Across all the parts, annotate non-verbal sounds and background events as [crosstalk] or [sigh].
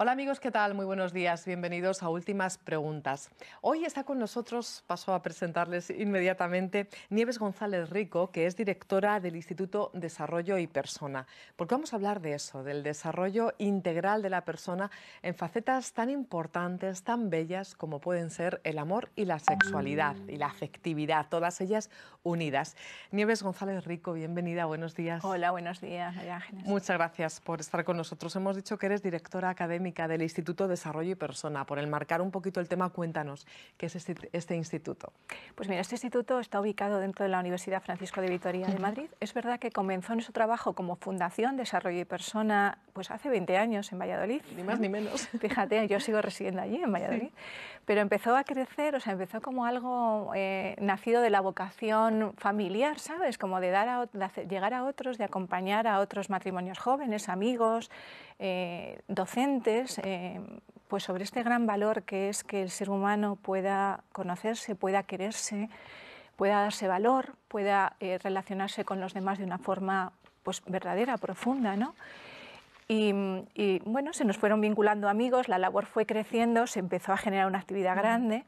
Hola amigos, ¿qué tal? Muy buenos días. Bienvenidos a Últimas Preguntas. Hoy está con nosotros, paso a presentarles inmediatamente, Nieves González Rico, que es directora del Instituto Desarrollo y Persona. Porque vamos a hablar de eso, del desarrollo integral de la persona en facetas tan importantes, tan bellas como pueden ser el amor y la sexualidad y la afectividad, todas ellas unidas. Nieves González Rico, bienvenida, buenos días. Hola, buenos días, Muchas gracias por estar con nosotros. Hemos dicho que eres directora académica del Instituto Desarrollo y Persona. Por el marcar un poquito el tema, cuéntanos, ¿qué es este, este, instituto? Pues mira, este instituto está ubicado dentro de la Universidad Francisco de Vitoria de Madrid. Es verdad que comenzó en su trabajo como Fundación Desarrollo y Persona pues hace 20 años en Valladolid. Ni más ni menos. [laughs] Fíjate, yo sigo residiendo allí, en Valladolid. Pero empezó a crecer, o sea, empezó como algo eh, nacido de la vocación familiar, ¿sabes? Como de, dar llegar a otros, de acompañar a otros matrimonios jóvenes, amigos, eh, docentes, eh, pues sobre este gran valor que es que el ser humano pueda conocerse, pueda quererse pueda darse valor, pueda relacionarse con los demás de una forma pues verdadera, profunda, ¿no? Mm, y, bueno, se nos fueron vinculando amigos, la labor fue creciendo, se empezó a generar una actividad grande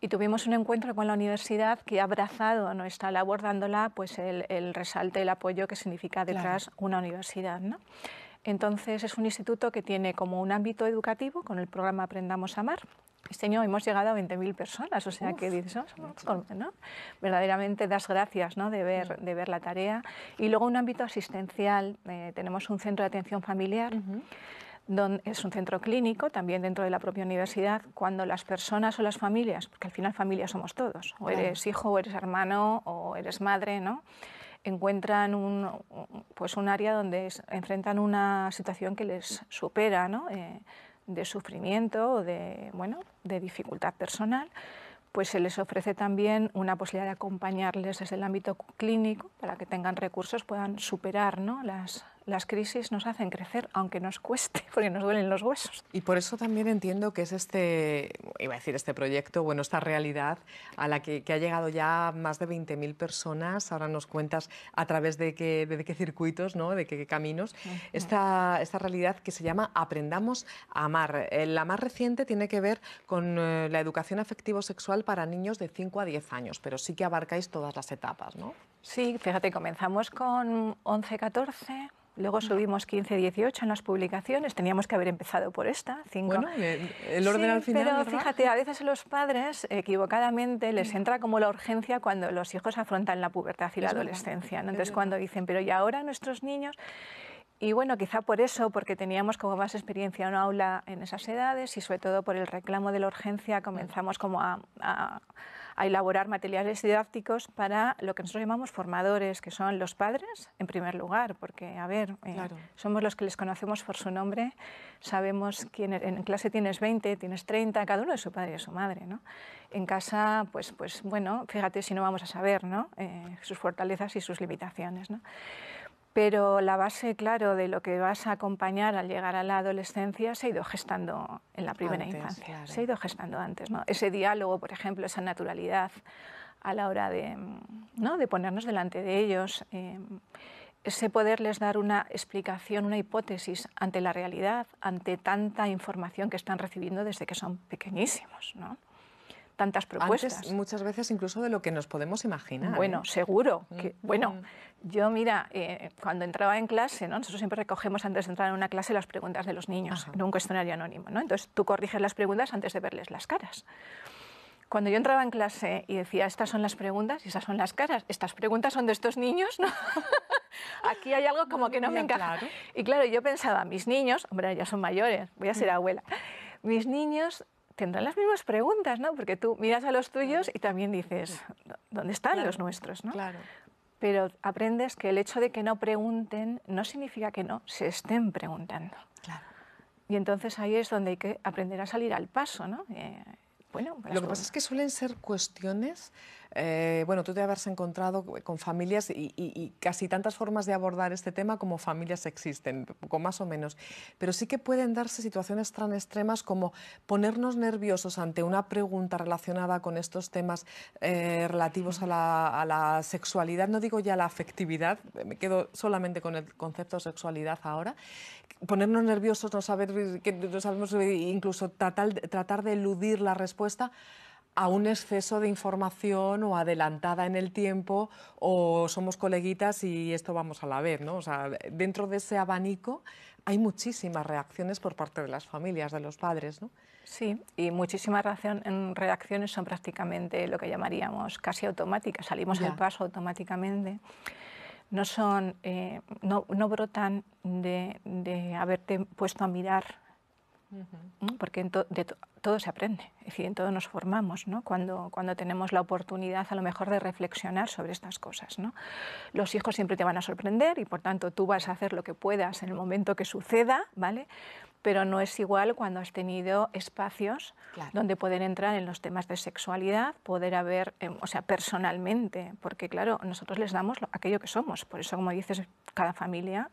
y tuvimos un encuentro con la universidad que ha abrazado nuestra labor dándola pues el, resalte, el apoyo que significa detrás una universidad. ¿no? Entonces es un instituto que tiene como un ámbito educativo con el programa Aprendamos a Amar, este año hemos llegado a 20.000 personas, o sea que dices, verdaderamente das gracias ¿no? de, ver, mm. de ver la tarea. Y luego un ámbito asistencial, eh, tenemos un centro de atención familiar. es un centro clínico, también dentro de la propia universidad, cuando las personas o las familias, porque al final familia somos todos, o eres hijo, o eres hermano, o eres madre, ¿no? encuentran un, pues un área donde enfrentan una situación que les supera, ¿no? Eh, de sufrimiento o de, bueno, de dificultad personal, pues se les ofrece también una posibilidad de acompañarles desde el ámbito clínico para que tengan recursos, puedan superar ¿no? las, las crisis nos hacen crecer, aunque nos cueste, [laughs] porque nos duelen los huesos. Y por eso también entiendo que es este, iba a decir este proyecto, bueno, esta realidad a la que, ha llegado ya más de 20.000 personas, ahora nos cuentas a través de qué, qué circuitos, ¿no? de qué, caminos, esta, realidad que se llama Aprendamos a Amar. Eh, la más reciente tiene que ver con eh, la educación afectivo-sexual para niños de 5 a 10 años, pero sí que abarcáis todas las etapas, ¿no? Sí, fíjate, comenzamos con 11, 14, Luego subimos 15, 18 en las publicaciones. Teníamos que haber empezado por esta, 5. Bueno, el orden al final. Pero fíjate, a veces a los padres equivocadamente les entra como la urgencia cuando los hijos afrontan la pubertad y la adolescencia. Entonces, cuando dicen, pero ¿y ahora nuestros niños? Y bueno, quizá por eso, porque teníamos como más experiencia en un aula en esas edades y sobre todo por el reclamo de la urgencia comenzamos como a a elaborar materiales didácticos para lo que nosotros llamamos formadores, que son los padres, en primer lugar, porque, a ver, eh, somos los que les conocemos por su nombre, sabemos quién er, en clase tienes 20, tienes 30, cada uno es su padre y su madre, ¿no? En casa, pues, pues bueno, fíjate si no vamos a saber, ¿no? Eh, sus fortalezas y sus limitaciones, ¿no? pero la base, claro, de lo que vas a acompañar al llegar a la adolescencia se ha ido gestando en la primera infancia, se ha ido gestando antes. ¿no? Ese diálogo, por ejemplo, esa naturalidad a la hora de, mm, ponernos delante de ellos, eh, ese poderles dar una explicación, una hipótesis ante la realidad, ante tanta información que están recibiendo desde que son pequeñísimos. ¿no? tantas propuestas. muchas veces incluso de lo que nos podemos imaginar. Bueno, seguro. Que, mm, Bueno, mm. yo mira, eh, cuando entraba en clase, ¿no? nosotros siempre recogemos antes de entrar en una clase las preguntas de los niños, en un cuestionario anónimo. ¿no? Entonces tú corriges las preguntas antes de verles las caras. Cuando yo entraba en clase y decía, estas son las preguntas y esas son las caras, estas preguntas son de estos niños, ¿no? [laughs] Aquí hay algo como que no me encaja. Y claro, yo pensaba, mis niños, hombre, ya son mayores, voy a ser mm. abuela, mis niños tendrán las mismas preguntas, ¿no? Porque tú miras a los tuyos y también dices, ¿dónde están los nuestros, Claro. Pero aprendes que el hecho de que no pregunten no significa que no se estén preguntando. Claro. Y entonces ahí es donde hay que aprender a salir al paso, ¿no? Eh, bueno, lo que pasa es que suelen ser cuestiones eh, bueno, tú te habrás encontrado con familias y, casi tantas formas de abordar este tema como familias existen, poco más o menos. Pero sí que pueden darse situaciones tan extremas como ponernos nerviosos ante una pregunta relacionada con estos temas eh, relativos a la, sexualidad, no digo ya la afectividad, me quedo solamente con el concepto de sexualidad ahora, ponernos nerviosos, no saber, sabemos, incluso tratar de eludir la respuesta a un exceso de información o adelantada en el tiempo o somos coleguitas y esto vamos a la vez, ¿no? O sea, dentro de ese abanico hay muchísimas reacciones por parte de las familias, de los padres, ¿no? Sí, y muchísimas reacciones son prácticamente lo que llamaríamos casi automáticas, salimos del paso automáticamente. No, son, eh, no, brotan de haberte puesto a mirar Mm, porque de todo se aprende, es decir, en todo nos formamos, ¿no? cuando, cuando tenemos la oportunidad a lo mejor de reflexionar sobre estas cosas. ¿no? Los hijos siempre te van a sorprender y por tanto tú vas a hacer lo que puedas en el momento que suceda, ¿vale? pero no es igual cuando has tenido espacios donde poder entrar en los temas de sexualidad, poder haber, em, o sea, personalmente, porque claro, nosotros les damos aquello que somos, por eso como dices, cada familia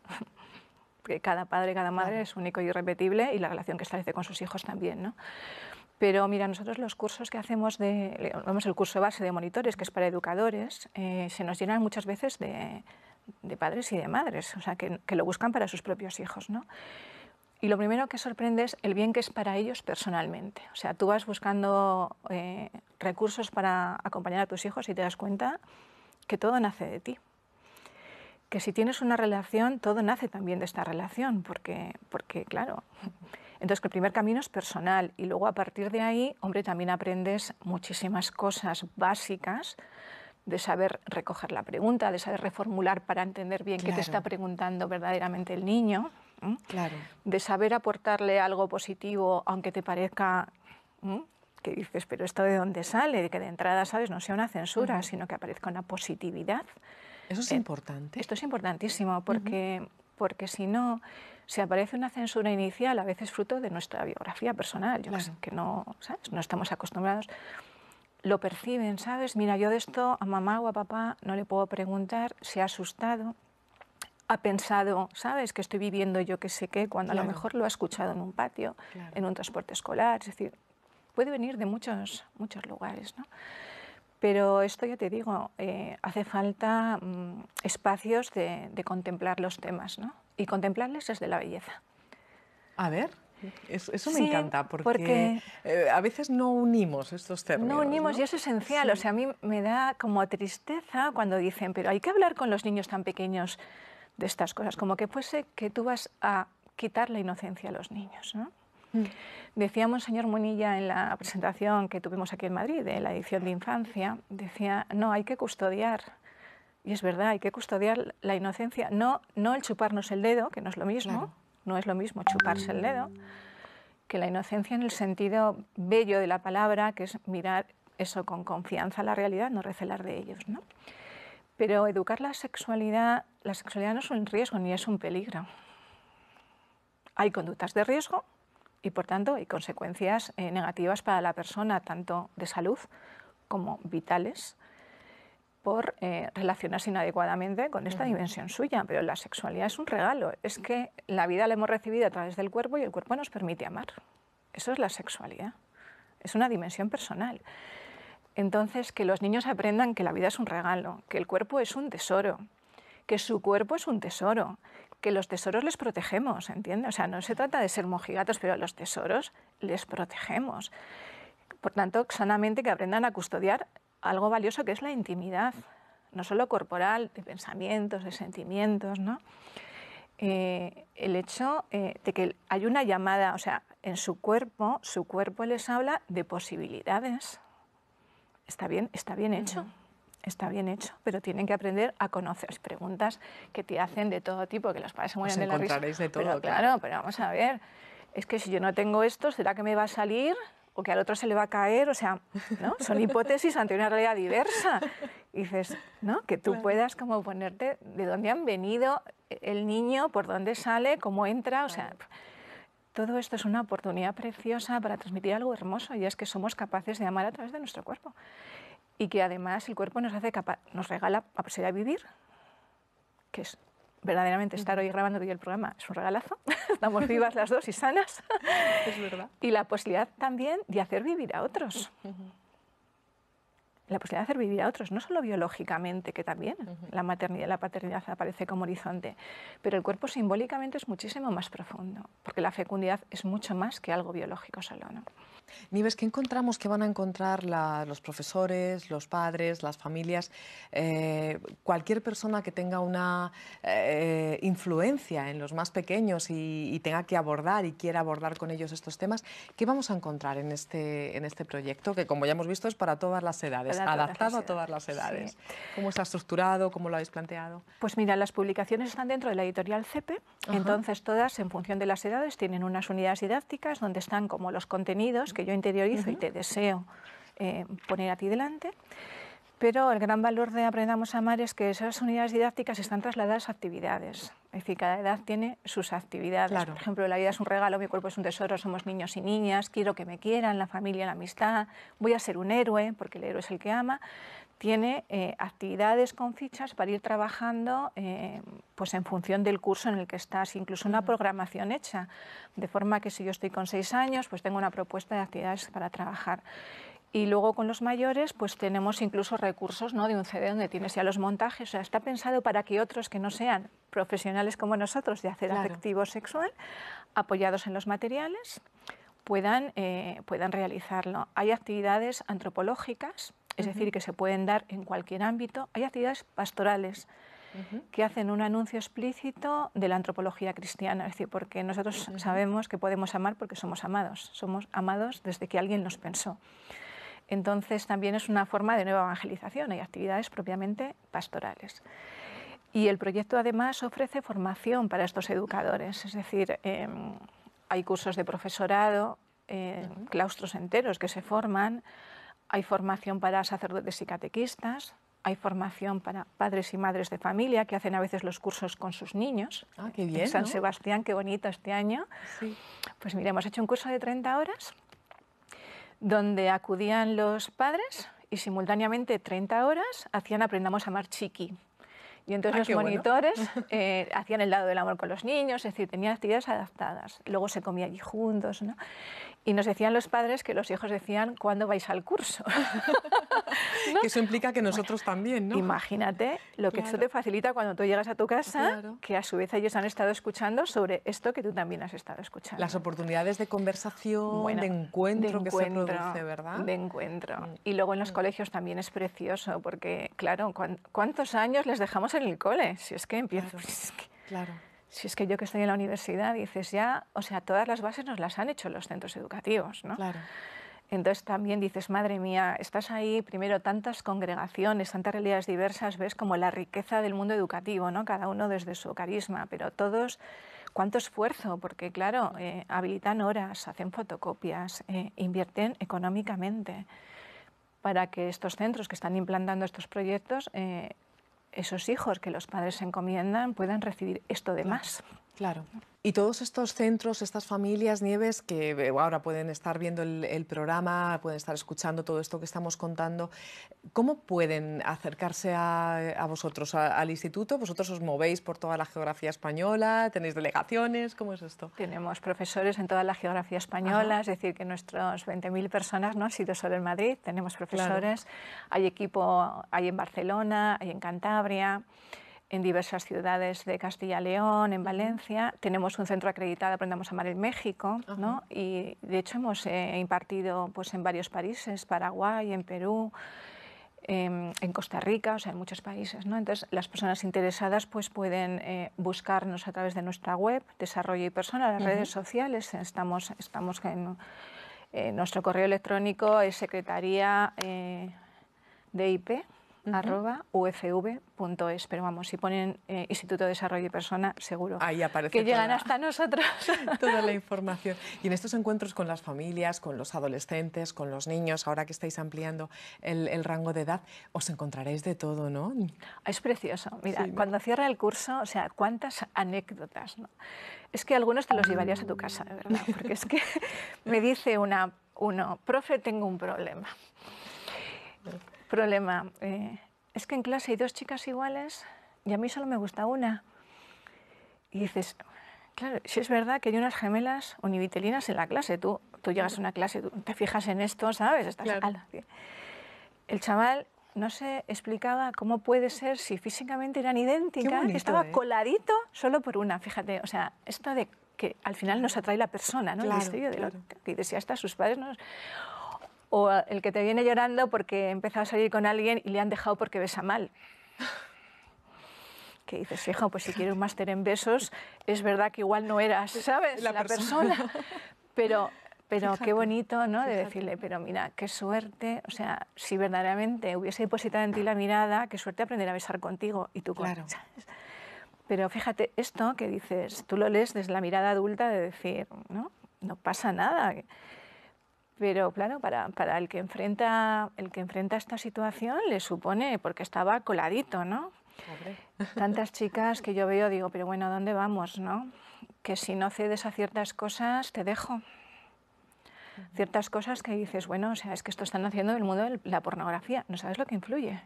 cada padre, cada madre es único y irrepetible y la relación que establece con sus hijos también. ¿no? Pero mira, nosotros los cursos que hacemos, de, el curso base de monitores, que es para educadores, eh, se nos llenan muchas veces de, padres y de madres, o sea, que, lo buscan para sus propios hijos. Y lo primero que sorprende es el bien que es para ellos personalmente. O sea, tú vas buscando eh, recursos para acompañar a tus hijos y te das cuenta que todo nace de ti que si tienes una relación, todo nace también de esta relación, porque, porque claro. Entonces, que el primer camino es personal y luego a partir de ahí, hombre, también aprendes muchísimas cosas básicas de saber recoger la pregunta, de saber reformular para entender bien qué te está preguntando verdaderamente el niño, de saber aportarle algo positivo, aunque te parezca que dices, pero esto de dónde sale, de que de entrada, sabes, no sea una censura, sino que aparezca una positividad eso es eh, importante. Esto es importantísimo porque, porque si no, si aparece una censura inicial, a veces fruto de nuestra biografía personal, yo que no, ¿sabes? no estamos acostumbrados, lo perciben, ¿sabes? Mira, yo de esto a mamá o a papá no le puedo preguntar, se ha asustado, ha pensado, ¿sabes? Que estoy viviendo yo qué sé qué, cuando a lo mejor lo ha escuchado en un patio, en un transporte escolar, es decir, puede venir de muchos, muchos lugares, ¿no? Pero esto ya te digo, eh, hace falta mm, espacios de, contemplar los temas, ¿no? Y contemplarles desde la belleza. A ver. Eso, me encanta, porque, eh, a veces no unimos estos términos. No unimos, y es esencial. O sea, a mí me da como tristeza cuando dicen, pero hay que hablar con los niños tan pequeños de estas cosas, como que fuese que tú vas a quitar la inocencia a los niños, ¿no? Mm. Decíamos, señor Munilla en la presentación que tuvimos aquí en Madrid de la edición de infancia, decía, no, hay que custodiar. Y es verdad, hay que custodiar la inocencia, no, no el chuparnos el dedo, que no es lo mismo, no es lo mismo chuparse el dedo, que la inocencia en el sentido bello de la palabra, que es mirar eso con confianza a la realidad, no recelar de ellos. ¿no? Pero educar la sexualidad, la sexualidad no es un riesgo ni es un peligro. Hay conductas de riesgo y, por tanto, hay consecuencias eh, negativas para la persona, tanto de salud como vitales, por eh, relacionarse inadecuadamente con esta dimensión suya. Pero la sexualidad es un regalo, es que la vida la hemos recibido a través del cuerpo y el cuerpo nos permite amar. Eso es la sexualidad, es una dimensión personal. Entonces, que los niños aprendan que la vida es un regalo, que el cuerpo es un tesoro, que su cuerpo es un tesoro, que los tesoros les protegemos, ¿entiendes? O sea, no se trata de ser mojigatos, pero los tesoros les protegemos. Por tanto, sanamente que aprendan a custodiar algo valioso que es la intimidad, no solo corporal, de pensamientos, de sentimientos, ¿no? Eh, el hecho eh, de que hay una llamada, o sea, en su cuerpo, su cuerpo les habla de posibilidades. Está bien, está bien hecho está bien hecho, pero tienen que aprender a conocer preguntas que te hacen de todo tipo, que los padres se mueren de la risa. de todo. claro, pero vamos a ver, es que si yo no tengo esto, ¿será que me va a salir? ¿O que al otro se le va a caer? O sea, ¿no? Son hipótesis ante una realidad diversa. dices, ¿no? Que tú puedas como ponerte de dónde han venido eh, el niño, por dónde sale, cómo entra, o sea... Todo esto es una oportunidad preciosa para transmitir algo hermoso y es que somos capaces de amar a través de nuestro cuerpo y que además el cuerpo nos, hace nos regala la posibilidad de vivir, que es verdaderamente estar hoy grabando hoy el programa es un regalazo. [laughs] Estamos vivas las dos y sanas. [laughs] Es verdad. Y la posibilidad también de hacer vivir a otros. La posibilidad de hacer vivir a otros, no solo biológicamente, que también la maternidad, y la paternidad aparece como horizonte, pero el cuerpo simbólicamente es muchísimo más profundo, porque la fecundidad es mucho más que algo biológico solo. Nives, ¿qué encontramos que van a encontrar los profesores, los padres, las familias, eh, cualquier persona que tenga una eh, influencia en los más pequeños y, tenga que abordar y quiera abordar con ellos estos temas? ¿Qué vamos a encontrar en este, en este proyecto que, como ya hemos visto, es para todas las edades, adaptado a todas las edades? ¿Cómo está estructurado? ¿Cómo lo habéis planteado? Pues mira, las publicaciones están dentro de la editorial CEPE, entonces todas, en función de las edades, tienen unas unidades didácticas donde están como los contenidos que yo interiorizo y te deseo eh, poner a ti delante. Pero el gran valor de Aprendamos a Amar es que esas unidades didácticas están trasladadas a actividades. Es decir, cada edad tiene sus actividades. Por ejemplo, la vida es un regalo, mi cuerpo es un tesoro, somos niños y niñas, quiero que me quieran, la familia, la amistad, voy a ser un héroe, porque el héroe es el que ama tiene eh, actividades con fichas para ir trabajando eh, pues en función del curso en el que estás, incluso una programación hecha, de forma que si yo estoy con seis años, pues tengo una propuesta de actividades para trabajar. Y luego con los mayores, pues tenemos incluso recursos ¿no? de un CD donde tienes ya los montajes. O sea, está pensado para que otros que no sean profesionales como nosotros de hacer claro. afectivo sexual, apoyados en los materiales, puedan, eh, puedan realizarlo. Hay actividades antropológicas es decir, que se pueden dar en cualquier ámbito. Hay actividades pastorales que hacen un anuncio explícito de la antropología cristiana, es decir, porque nosotros sabemos que podemos amar porque somos amados, somos amados desde que alguien nos pensó. Entonces también es una forma de nueva evangelización, hay actividades propiamente pastorales. Y el proyecto además ofrece formación para estos educadores, es decir, em, hay cursos de profesorado, eh, claustros enteros que se forman, hay formación para sacerdotes y catequistas, hay formación para padres y madres de familia que hacen a veces los cursos con sus niños. Ah, qué bien. San Sebastián, qué bonito este año. Sí. Pues mira, hemos hecho un curso de 30 horas donde acudían los padres y simultáneamente 30 horas hacían Aprendamos a Amar Chiqui. Y entonces ah, los monitores [laughs] eh, hacían el lado del amor con los niños, es decir, tenían actividades adaptadas. Luego se comía allí juntos, ¿no? Y nos decían los padres que los hijos decían, ¿cuándo vais al curso? [laughs] eso implica que nosotros también, ¿no? Imagínate lo que eso te facilita cuando tú llegas a tu casa, que a su vez ellos han estado escuchando sobre esto que tú también has estado escuchando. Las oportunidades de conversación, de, encuentro de, encuentro que se produce, ¿verdad? De encuentro. Mm. Y luego en los mm. colegios también es precioso, porque, claro, ¿cuántos años les dejamos en el cole? Si es que empiezo... Claro. [laughs] claro si es que yo que estoy en la universidad, dices ya, o sea, todas las bases nos las han hecho los centros educativos, ¿no? Claro. Entonces también dices, madre mía, estás ahí, primero tantas congregaciones, tantas realidades diversas, ves como la riqueza del mundo educativo, ¿no? Cada uno desde su carisma, pero todos, cuánto esfuerzo, porque claro, eh, habilitan horas, hacen fotocopias, eh, invierten económicamente para que estos centros que están implantando estos proyectos eh, esos hijos que los padres encomiendan puedan recibir esto de más. Claro. Y todos estos centros, estas familias, Nieves, que eh, ahora pueden estar viendo el, programa, pueden estar escuchando todo esto que estamos contando, ¿cómo pueden acercarse a, vosotros, al instituto? ¿Vosotros os movéis por toda la geografía española? ¿Tenéis delegaciones? ¿Cómo es esto? Tenemos profesores en toda la geografía española, es decir, que nuestros 20.000 personas no han sido solo en Madrid, tenemos profesores, hay equipo, ahí en Barcelona, ahí en Cantabria en diversas ciudades de Castilla y León, en Valencia. Tenemos un centro acreditado, Aprendamos a Amar en México, ¿no? y de hecho hemos eh, impartido pues, en varios países, Paraguay, en Perú, em, en Costa Rica, o sea, en muchos países. Entonces, las personas interesadas pues, pueden eh, buscarnos a través de nuestra web, Desarrollo y Persona, las redes sociales, estamos, estamos en... Eh, nuestro correo electrónico es secretaría de IP, arroba ufv.es. Pero vamos, si ponen eh, Instituto de Desarrollo y Persona, seguro que llegan hasta nosotros. [laughs] Toda la información. Y en estos encuentros con las familias, con los adolescentes, con los niños, ahora que estáis ampliando el, rango de edad, os encontraréis de todo, ¿no? Es precioso. Mira, cuando cierra el curso, o sea, cuántas anécdotas, ¿no? Es que algunos te los llevarías a tu casa, de verdad, porque es que [laughs] me dice una, uno, profe, tengo un problema problema. Eh, es que en clase hay dos chicas iguales y a mí solo me gusta una. Y dices, claro, si es verdad que hay unas gemelas univitelinas en la clase, tú, tú llegas a una clase, te fijas en esto, ¿sabes? El chaval no se explicaba cómo puede ser si físicamente eran idénticas, estaba ¿eh? coladito solo por una, fíjate, o sea, esto de que al final nos atrae la persona, ¿no? Y El misterio de que decía hasta sus padres, ¿no? o el que te viene llorando porque empezó a salir con alguien y le han dejado porque besa mal. Que dices, hija, pues si quieres un máster en besos, es verdad que igual no eras, ¿sabes? La, persona. Pero, pero qué bonito, ¿no? De decirle, pero mira, qué suerte. O sea, si verdaderamente hubiese depositado en ti la mirada, qué suerte aprender a besar contigo y tú claro. Pero fíjate, esto que dices, tú lo lees desde la mirada adulta de decir, ¿no? No pasa nada pero claro, para, para, el, que enfrenta, el que enfrenta esta situación le supone, porque estaba coladito, ¿no? Tantas chicas que yo veo, digo, pero bueno, ¿dónde vamos, no? Que si no cedes a ciertas cosas, te dejo. Ciertas cosas que dices, bueno, o sea, es que esto están haciendo el mundo de la pornografía. No sabes lo que influye.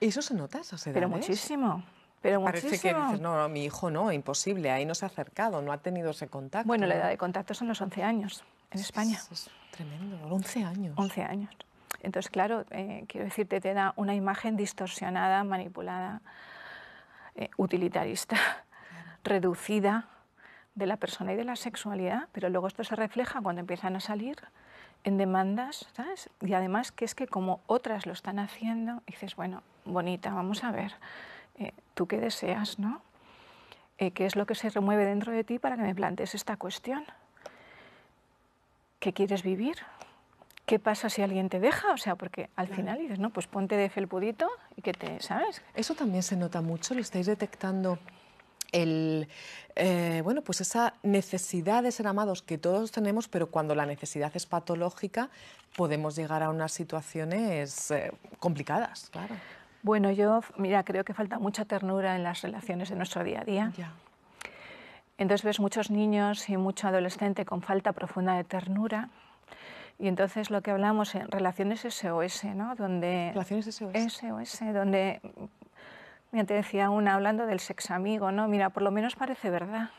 ¿Y eso se nota Pero muchísimo. Pero Parece que dices, no, mi hijo no, imposible, ahí no se ha acercado, no ha tenido ese contacto. Bueno, la edad de contacto son los 11 años en España. 11 años. 11 años. Entonces, claro, eh, quiero decirte, te da una imagen distorsionada, manipulada, eh, utilitarista, reducida de la persona y de la sexualidad, pero luego esto se refleja cuando empiezan a salir en demandas, ¿sabes? Y además que es que como otras lo están haciendo, dices, bueno, bonita, vamos a ver, eh, tú qué deseas, ¿no? ¿Qué es lo que se remueve dentro de ti para que me plantees esta cuestión? ¿qué quieres vivir? ¿Qué pasa si alguien te deja? O sea, porque al final dices, no, pues ponte de felpudito y que te, ¿sabes? Eso también se nota mucho, lo estáis detectando el, eh, bueno, pues esa necesidad de ser amados que todos tenemos, pero cuando la necesidad es patológica, podemos llegar a unas situaciones eh, complicadas, claro. Bueno, yo, mira, creo que falta mucha ternura en las relaciones de nuestro día a día. Ya. Entonces ves muchos niños y mucho adolescente con falta profunda de ternura. Y entonces lo que hablamos en relaciones SOS, ¿no? Donde relaciones SOS. SOS, donde, mira, te decía una hablando del sexo amigo, ¿no? Mira, por lo menos parece verdad.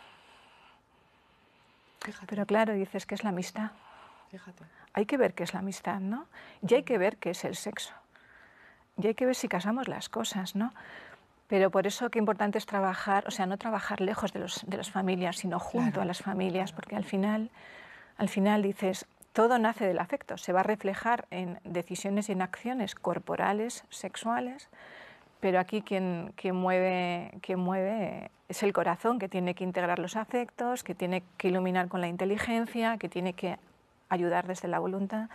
Fíjate. Pero claro, dices que es la amistad. Fíjate. Hay que ver qué es la amistad, ¿no? Y hay que ver qué es el sexo. Y hay que ver si casamos las cosas, ¿no? Pero por eso qué importante es trabajar, o sea, no trabajar lejos de, los, de las familias, sino junto a las familias, porque al final, al final dices, todo nace del afecto, se va a reflejar en decisiones y en acciones corporales, sexuales, pero aquí quien, mueve, quien mueve es el corazón, que tiene que integrar los afectos, que tiene que iluminar con la inteligencia, que tiene que ayudar desde la voluntad.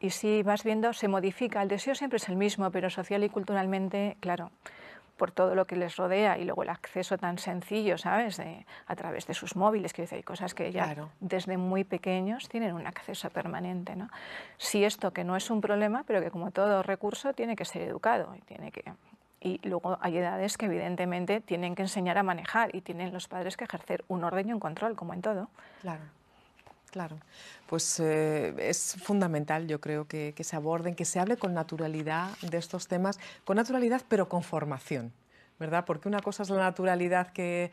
Y si vas viendo, se modifica. El deseo siempre es el mismo, pero social y culturalmente, claro, por todo lo que les rodea y luego el acceso tan sencillo, ¿sabes? a través de sus móviles, que hay cosas que ya desde muy pequeños tienen un acceso permanente, ¿no? Si esto que no es un problema, pero que como todo recurso tiene que ser educado y tiene que y luego hay edades que evidentemente tienen que enseñar a manejar y tienen los padres que ejercer un orden y un control, como en todo. Claro. Claro, pues eh, es fundamental, yo creo, que, que se aborden, que se hable con naturalidad de estos temas, con naturalidad pero con formación, ¿verdad? Porque una cosa es la naturalidad que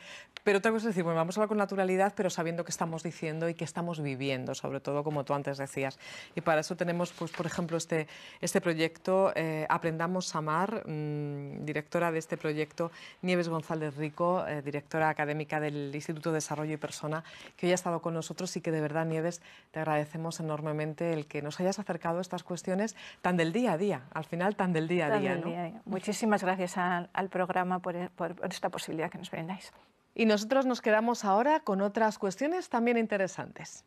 pero otra cosa es decir, vamos a hablar con naturalidad, pero sabiendo qué estamos diciendo y qué estamos viviendo, sobre todo como tú antes decías. Y para eso tenemos, pues, por ejemplo, este, este proyecto, eh, Aprendamos a Amar, mm, directora de este proyecto, Nieves González Rico, eh, directora académica del Instituto de Desarrollo y Persona, que hoy ha estado con nosotros y que de verdad, Nieves, te agradecemos enormemente el que nos hayas acercado a estas cuestiones tan del día a día, al final tan del día a día. Muchísimas gracias al, programa por esta posibilidad que nos brindáis. Y nosotros nos quedamos ahora con otras cuestiones también interesantes.